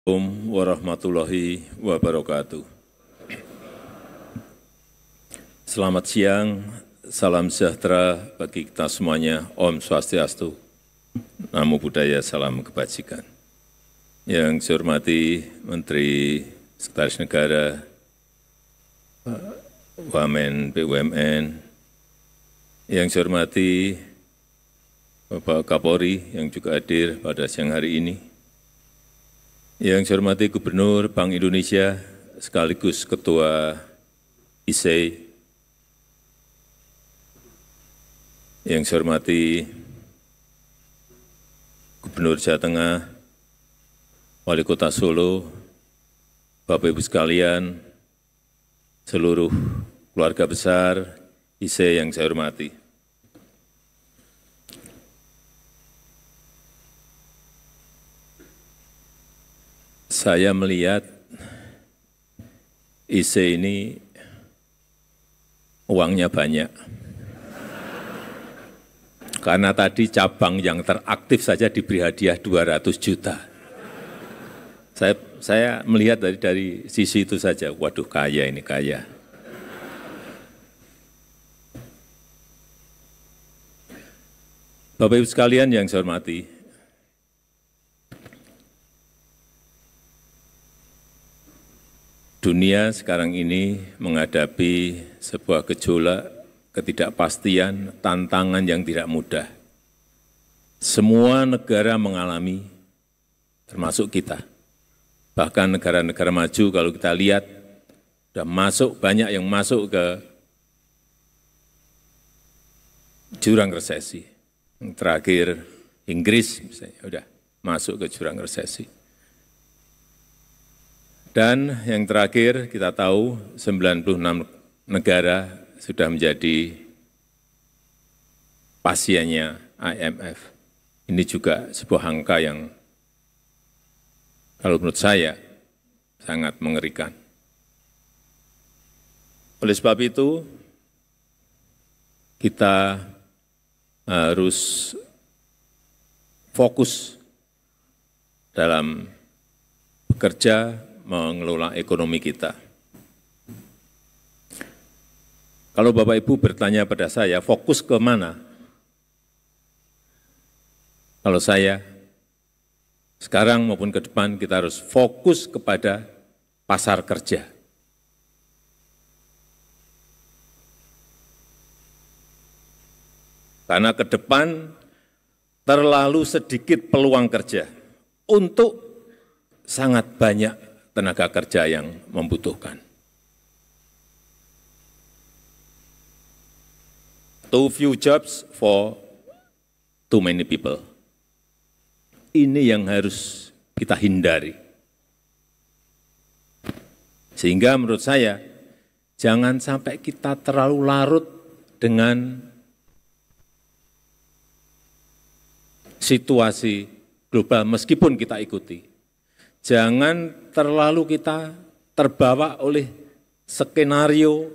Assalamualaikum warahmatullahi wabarakatuh. Selamat siang, salam sejahtera bagi kita semuanya. Om Swastiastu, Namo Buddhaya, salam kebajikan. Yang saya hormati Menteri Sekretaris Negara, Wamen BUMN, yang saya hormati Bapak Kapolri yang juga hadir pada siang hari ini, yang saya hormati Gubernur Bank Indonesia sekaligus Ketua ISEI, e yang saya hormati Gubernur Jawa Tengah, Wali Kota Solo, Bapak-Ibu sekalian, seluruh keluarga besar ISEI e yang saya hormati. saya melihat IC ini uangnya banyak. Karena tadi cabang yang teraktif saja diberi hadiah 200 juta. Saya saya melihat dari dari sisi itu saja, waduh kaya ini kaya. Bapak Ibu sekalian yang saya hormati, dunia sekarang ini menghadapi sebuah gejolak ketidakpastian, tantangan yang tidak mudah. Semua negara mengalami, termasuk kita. Bahkan negara-negara maju kalau kita lihat, sudah masuk, banyak yang masuk ke jurang resesi. Yang terakhir, Inggris misalnya, sudah masuk ke jurang resesi. Dan yang terakhir kita tahu 96 negara sudah menjadi pasiennya IMF. Ini juga sebuah angka yang kalau menurut saya sangat mengerikan. Oleh sebab itu, kita harus fokus dalam bekerja mengelola ekonomi kita. Kalau Bapak Ibu bertanya pada saya, fokus ke mana? Kalau saya, sekarang maupun ke depan kita harus fokus kepada pasar kerja. Karena ke depan terlalu sedikit peluang kerja untuk sangat banyak tenaga kerja yang membutuhkan. Too few jobs for too many people. Ini yang harus kita hindari. Sehingga menurut saya, jangan sampai kita terlalu larut dengan situasi global meskipun kita ikuti. Jangan terlalu kita terbawa oleh skenario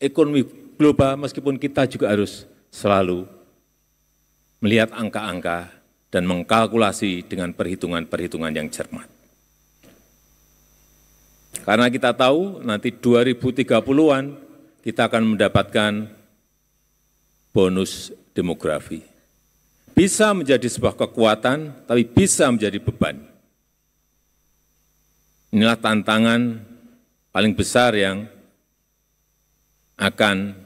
ekonomi global meskipun kita juga harus selalu melihat angka-angka dan mengkalkulasi dengan perhitungan-perhitungan yang cermat. Karena kita tahu nanti 2030-an kita akan mendapatkan bonus demografi. Bisa menjadi sebuah kekuatan, tapi bisa menjadi beban. Inilah tantangan paling besar yang akan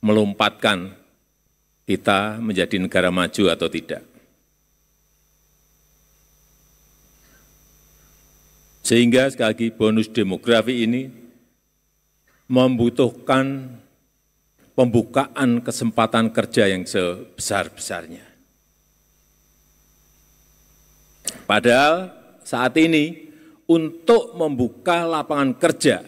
melompatkan kita menjadi negara maju atau tidak. Sehingga sekali lagi bonus demografi ini membutuhkan pembukaan kesempatan kerja yang sebesar-besarnya. Padahal saat ini untuk membuka lapangan kerja.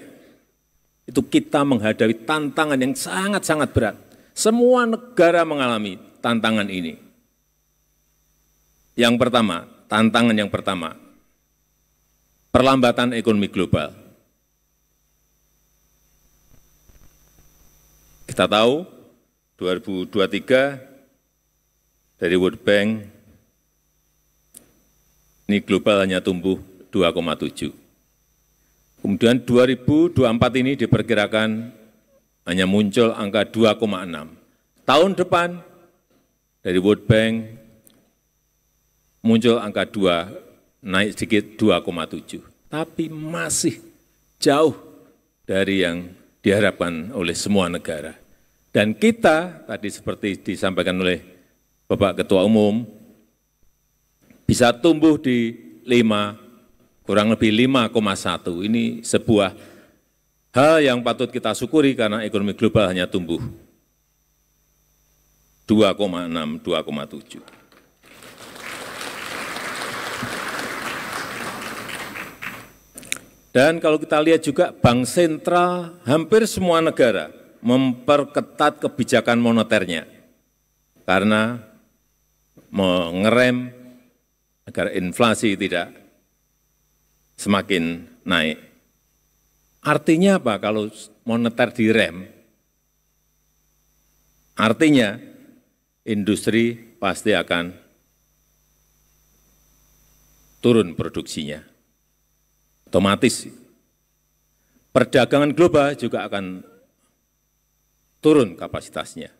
Itu kita menghadapi tantangan yang sangat-sangat berat. Semua negara mengalami tantangan ini. Yang pertama, tantangan yang pertama, perlambatan ekonomi global. Kita tahu 2023 dari World Bank ini global hanya tumbuh 2,7. Kemudian 2024 ini diperkirakan hanya muncul angka 2,6. Tahun depan dari World Bank muncul angka 2, naik sedikit 2,7. Tapi masih jauh dari yang diharapkan oleh semua negara. Dan kita, tadi seperti disampaikan oleh Bapak Ketua Umum, bisa tumbuh di 5 kurang lebih 5,1. Ini sebuah hal yang patut kita syukuri karena ekonomi global hanya tumbuh 2,6, 2,7. Dan kalau kita lihat juga bank sentral hampir semua negara memperketat kebijakan moneternya karena mengerem agar inflasi tidak semakin naik. Artinya apa kalau moneter direm? Artinya industri pasti akan turun produksinya. Otomatis perdagangan global juga akan turun kapasitasnya.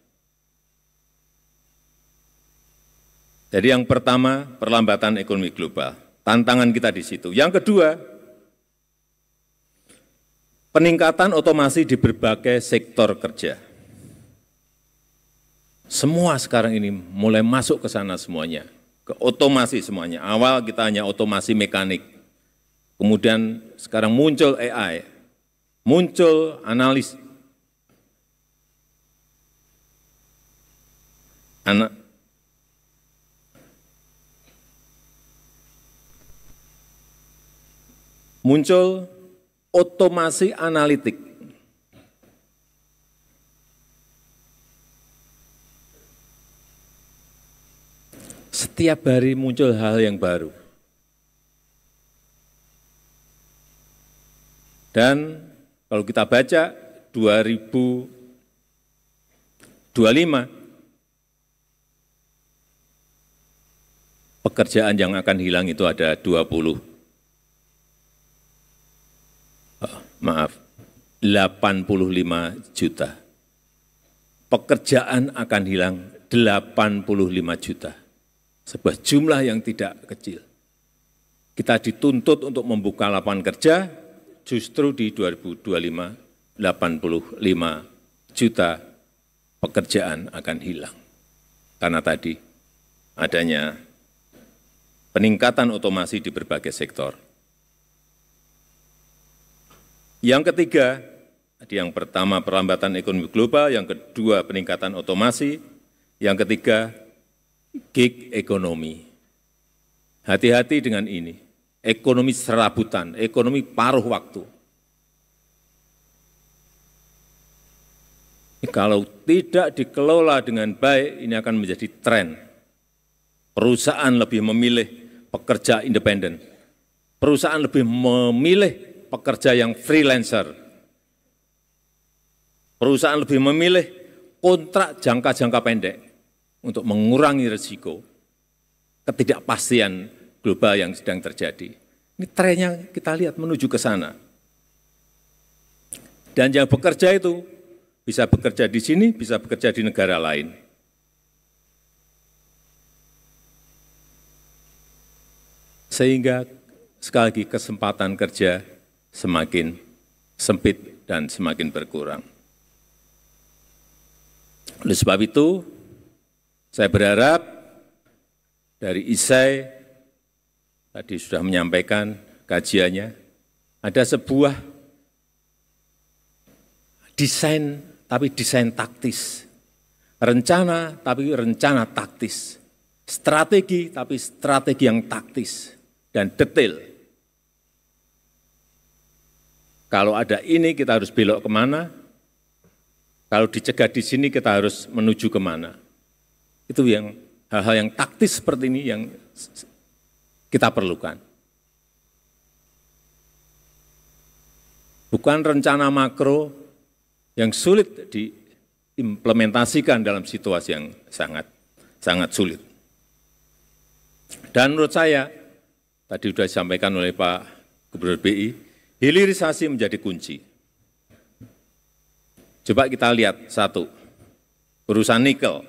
Jadi yang pertama, perlambatan ekonomi global. Tantangan kita di situ. Yang kedua, peningkatan otomasi di berbagai sektor kerja. Semua sekarang ini mulai masuk ke sana semuanya, ke otomasi semuanya. Awal kita hanya otomasi mekanik, kemudian sekarang muncul AI, muncul analis, muncul otomasi analitik. Setiap hari muncul hal yang baru. Dan kalau kita baca 2025, pekerjaan yang akan hilang itu ada 20 maaf, 85 juta. Pekerjaan akan hilang 85 juta. Sebuah jumlah yang tidak kecil. Kita dituntut untuk membuka lapangan kerja justru di 2025 85 juta pekerjaan akan hilang. Karena tadi adanya peningkatan otomasi di berbagai sektor. Yang ketiga, tadi yang pertama perlambatan ekonomi global, yang kedua peningkatan otomasi, yang ketiga gig ekonomi. Hati-hati dengan ini, ekonomi serabutan, ekonomi paruh waktu. Kalau tidak dikelola dengan baik, ini akan menjadi tren. Perusahaan lebih memilih pekerja independen. Perusahaan lebih memilih pekerja yang freelancer. Perusahaan lebih memilih kontrak jangka-jangka pendek untuk mengurangi resiko ketidakpastian global yang sedang terjadi. Ini trennya kita lihat menuju ke sana. Dan yang bekerja itu bisa bekerja di sini, bisa bekerja di negara lain. Sehingga sekali lagi kesempatan kerja semakin sempit dan semakin berkurang. Oleh sebab itu, saya berharap dari Isai tadi sudah menyampaikan kajiannya, ada sebuah desain, tapi desain taktis. Rencana, tapi rencana taktis. Strategi, tapi strategi yang taktis dan detail kalau ada ini kita harus belok kemana, kalau dicegah di sini kita harus menuju kemana. Itu yang hal-hal yang taktis seperti ini yang kita perlukan. Bukan rencana makro yang sulit diimplementasikan dalam situasi yang sangat sangat sulit. Dan menurut saya, tadi sudah disampaikan oleh Pak Gubernur BI, Hilirisasi menjadi kunci. Coba kita lihat satu, urusan nikel.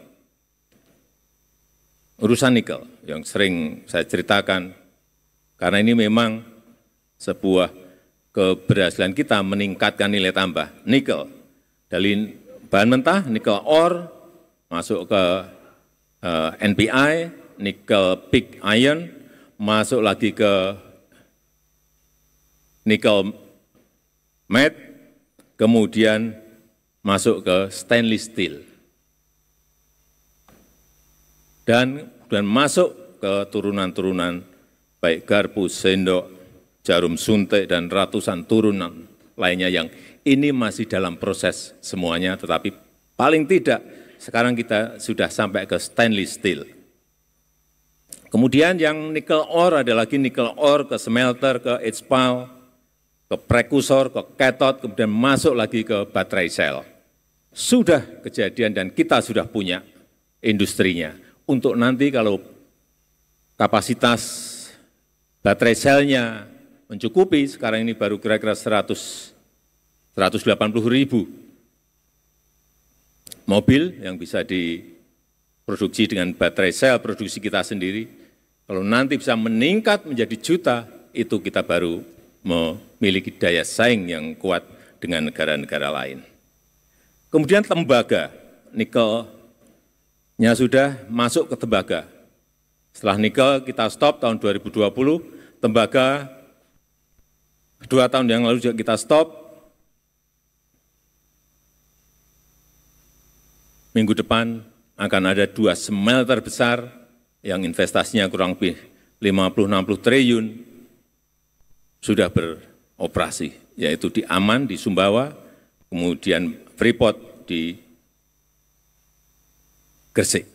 Urusan nikel yang sering saya ceritakan, karena ini memang sebuah keberhasilan kita meningkatkan nilai tambah nikel. Dari bahan mentah, nikel ore, masuk ke eh, NPI, nikel pig iron, masuk lagi ke nikel mat, kemudian masuk ke stainless steel. Dan dan masuk ke turunan-turunan baik garpu, sendok, jarum suntik, dan ratusan turunan lainnya yang ini masih dalam proses semuanya, tetapi paling tidak sekarang kita sudah sampai ke stainless steel. Kemudian yang nikel ore ada lagi nikel ore ke smelter, ke h ke prekursor, ke ketot, kemudian masuk lagi ke baterai sel. Sudah kejadian dan kita sudah punya industrinya. Untuk nanti kalau kapasitas baterai selnya mencukupi, sekarang ini baru kira-kira 100, 180 ribu mobil yang bisa diproduksi dengan baterai sel, produksi kita sendiri. Kalau nanti bisa meningkat menjadi juta, itu kita baru memiliki daya saing yang kuat dengan negara-negara lain. Kemudian tembaga, nikelnya sudah masuk ke tembaga. Setelah nikel kita stop tahun 2020, tembaga dua tahun yang lalu juga kita stop. Minggu depan akan ada dua smelter besar yang investasinya kurang lebih 50-60 triliun sudah beroperasi, yaitu di Aman, di Sumbawa, kemudian Freeport di Gresik.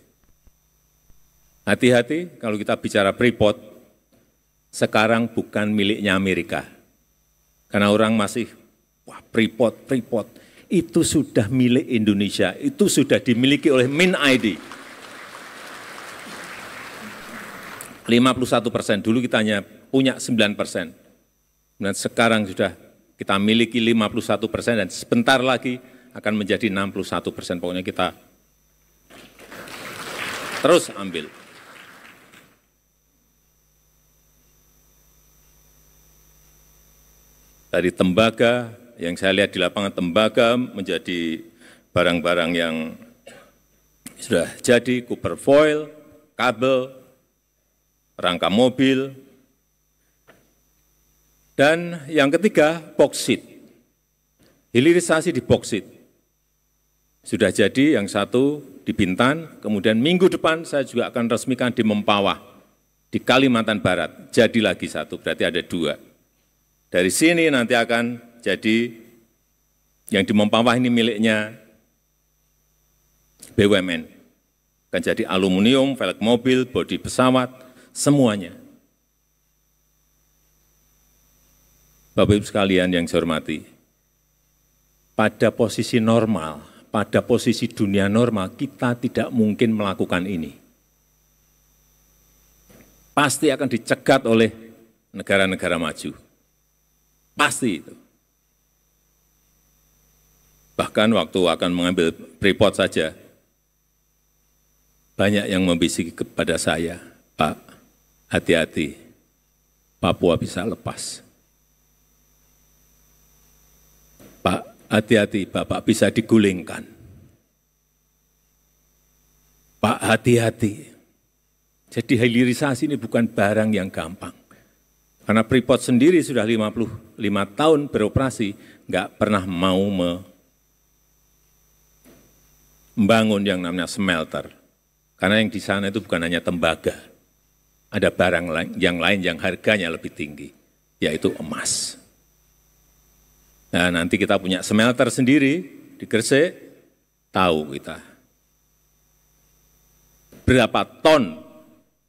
Hati-hati kalau kita bicara Freeport, sekarang bukan miliknya Amerika. Karena orang masih, wah Freeport, Freeport, itu sudah milik Indonesia, itu sudah dimiliki oleh Min ID. 51 persen, dulu kita hanya punya 9 persen. Kemudian sekarang sudah kita miliki 51 persen dan sebentar lagi akan menjadi 61 persen. Pokoknya kita terus ambil. Dari tembaga, yang saya lihat di lapangan tembaga menjadi barang-barang yang sudah jadi, cooper foil, kabel, rangka mobil, dan yang ketiga, boksit. Hilirisasi di boksit. Sudah jadi yang satu di Bintan, kemudian minggu depan saya juga akan resmikan di Mempawah, di Kalimantan Barat. Jadi lagi satu, berarti ada dua. Dari sini nanti akan jadi yang di Mempawah ini miliknya BUMN. Akan jadi aluminium, velg mobil, bodi pesawat, semuanya. Bapak Ibu sekalian yang saya hormati, pada posisi normal, pada posisi dunia normal, kita tidak mungkin melakukan ini. Pasti akan dicegat oleh negara-negara maju. Pasti itu. Bahkan waktu akan mengambil report saja, banyak yang membisiki kepada saya, Pak, hati-hati, Papua bisa lepas. Pak, hati-hati, Bapak bisa digulingkan. Pak, hati-hati. Jadi hilirisasi ini bukan barang yang gampang. Karena Freeport sendiri sudah 55 tahun beroperasi, nggak pernah mau membangun yang namanya smelter. Karena yang di sana itu bukan hanya tembaga, ada barang yang lain yang harganya lebih tinggi, yaitu emas. Nah nanti kita punya smelter sendiri di Gresik, tahu kita. Berapa ton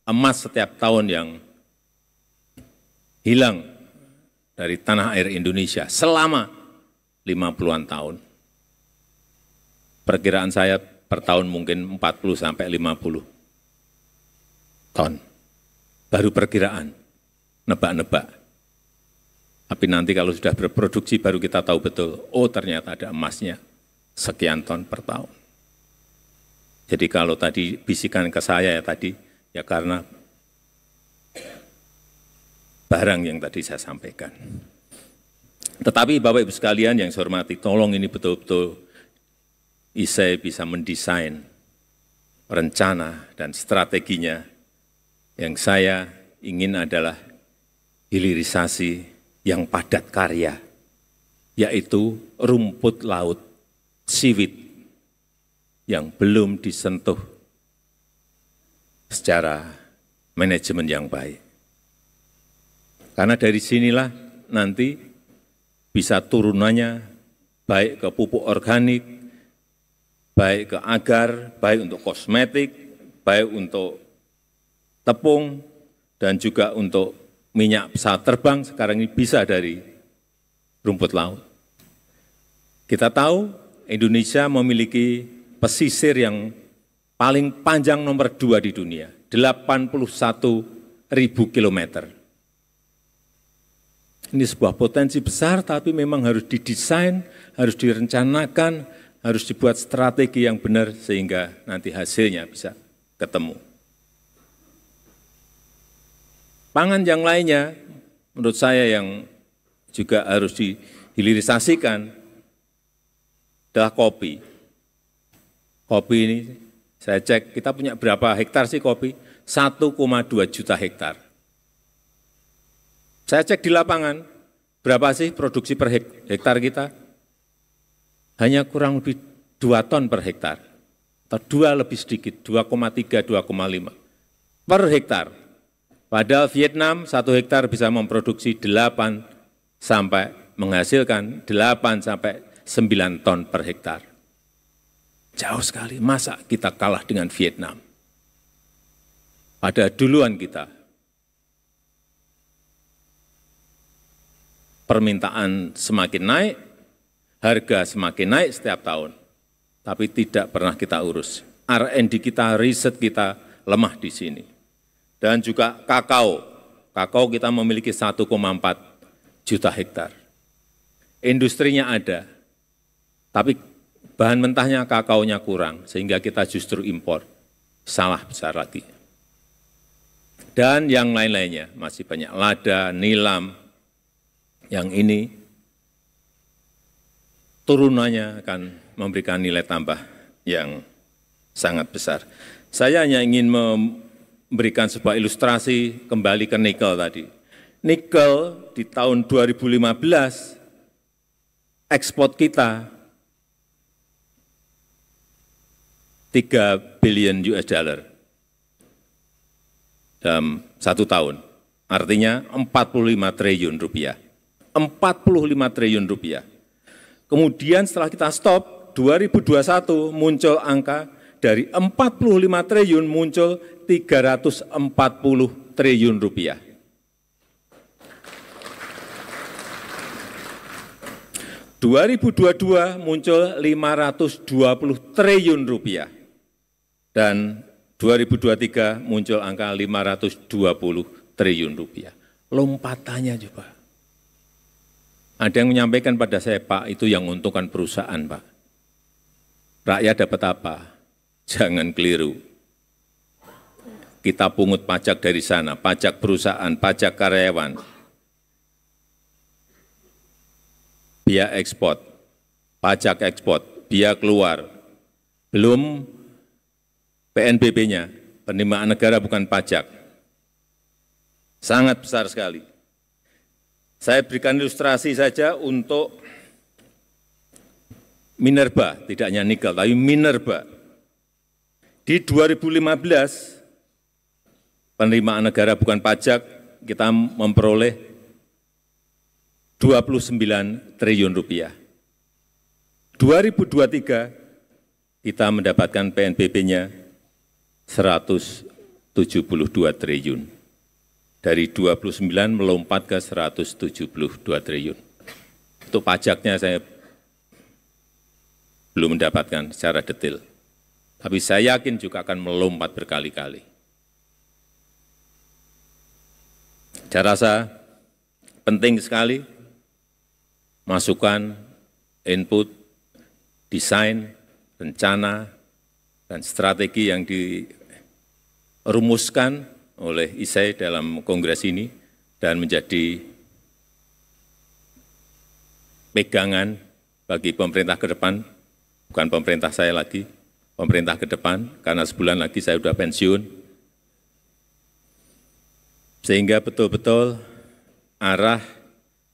emas setiap tahun yang hilang dari tanah air Indonesia selama lima puluhan tahun. Perkiraan saya per tahun mungkin 40 sampai 50 ton. Baru perkiraan, nebak-nebak. Tapi nanti kalau sudah berproduksi baru kita tahu betul, oh ternyata ada emasnya sekian ton per tahun. Jadi kalau tadi bisikan ke saya ya tadi, ya karena barang yang tadi saya sampaikan. Tetapi Bapak Ibu sekalian yang saya hormati, tolong ini betul-betul Isai bisa mendesain rencana dan strateginya yang saya ingin adalah hilirisasi yang padat karya, yaitu rumput laut, siwit, yang belum disentuh secara manajemen yang baik. Karena dari sinilah nanti bisa turunannya baik ke pupuk organik, baik ke agar, baik untuk kosmetik, baik untuk tepung, dan juga untuk minyak pesawat terbang sekarang ini bisa dari rumput laut. Kita tahu Indonesia memiliki pesisir yang paling panjang nomor dua di dunia, 81 ribu kilometer. Ini sebuah potensi besar, tapi memang harus didesain, harus direncanakan, harus dibuat strategi yang benar sehingga nanti hasilnya bisa ketemu pangan yang lainnya menurut saya yang juga harus dihilirisasikan adalah kopi. Kopi ini saya cek kita punya berapa hektar sih kopi? 1,2 juta hektar. Saya cek di lapangan, berapa sih produksi per hektar kita? Hanya kurang lebih 2 ton per hektar. Atau dua lebih sedikit, 2,3, 2,5 per hektar. Padahal Vietnam satu hektar bisa memproduksi 8 sampai menghasilkan 8 sampai 9 ton per hektar. Jauh sekali, masa kita kalah dengan Vietnam? Pada duluan kita, permintaan semakin naik, harga semakin naik setiap tahun, tapi tidak pernah kita urus. R&D kita, riset kita lemah di sini dan juga kakao. Kakao kita memiliki 1,4 juta hektar. Industrinya ada, tapi bahan mentahnya kakaonya kurang, sehingga kita justru impor. Salah besar lagi. Dan yang lain-lainnya, masih banyak lada, nilam, yang ini turunannya akan memberikan nilai tambah yang sangat besar. Saya hanya ingin memberikan sebuah ilustrasi kembali ke nikel tadi. Nikel di tahun 2015 ekspor kita 3 billion US dollar dalam satu tahun. Artinya 45 triliun rupiah. 45 triliun rupiah. Kemudian setelah kita stop, 2021 muncul angka dari 45 triliun muncul 340 triliun rupiah. Dua ribu dua muncul 520 triliun rupiah dan 2023 muncul angka lima ratus dua puluh triliun rupiah. Lompatannya juga. Ada yang menyampaikan pada saya, Pak, itu yang untungkan perusahaan, Pak. Rakyat dapat apa? Jangan keliru. Kita pungut pajak dari sana, pajak perusahaan, pajak karyawan, biaya ekspor, pajak ekspor, biaya keluar. Belum PNBP-nya, penerimaan negara bukan pajak. Sangat besar sekali. Saya berikan ilustrasi saja untuk Minerba, tidak hanya nikel, tapi Minerba. Di 2015, penerimaan negara bukan pajak kita memperoleh 29 triliun rupiah. 2023 kita mendapatkan PNBP-nya 172 triliun. Dari 29 melompat ke 172 triliun. Untuk pajaknya saya belum mendapatkan secara detail. Tapi saya yakin juga akan melompat berkali-kali. Saya rasa penting sekali masukan, input, desain, rencana, dan strategi yang dirumuskan oleh ISAI dalam kongres ini dan menjadi pegangan bagi pemerintah ke depan, bukan pemerintah saya lagi, pemerintah ke depan, karena sebulan lagi saya sudah pensiun, sehingga betul-betul arah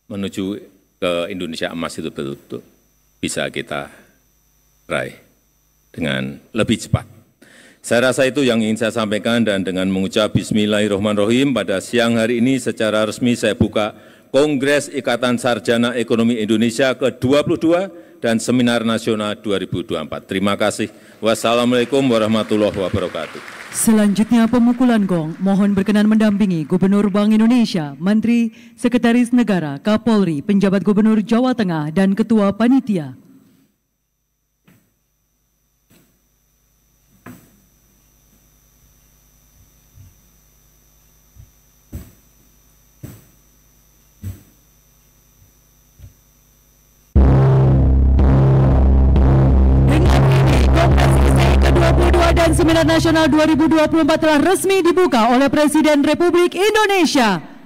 menuju ke Indonesia emas itu betul-betul bisa kita raih dengan lebih cepat. Saya rasa itu yang ingin saya sampaikan dan dengan mengucap bismillahirrahmanirrahim pada siang hari ini secara resmi saya buka Kongres Ikatan Sarjana Ekonomi Indonesia ke-22 dan Seminar Nasional 2024. Terima kasih. Wassalamualaikum warahmatullahi wabarakatuh. Selanjutnya pemukulan gong, mohon berkenan mendampingi Gubernur Bank Indonesia, Menteri, Sekretaris Negara, Kapolri, Penjabat Gubernur Jawa Tengah, dan Ketua Panitia. Seminar Nasional 2024 telah resmi dibuka oleh Presiden Republik Indonesia.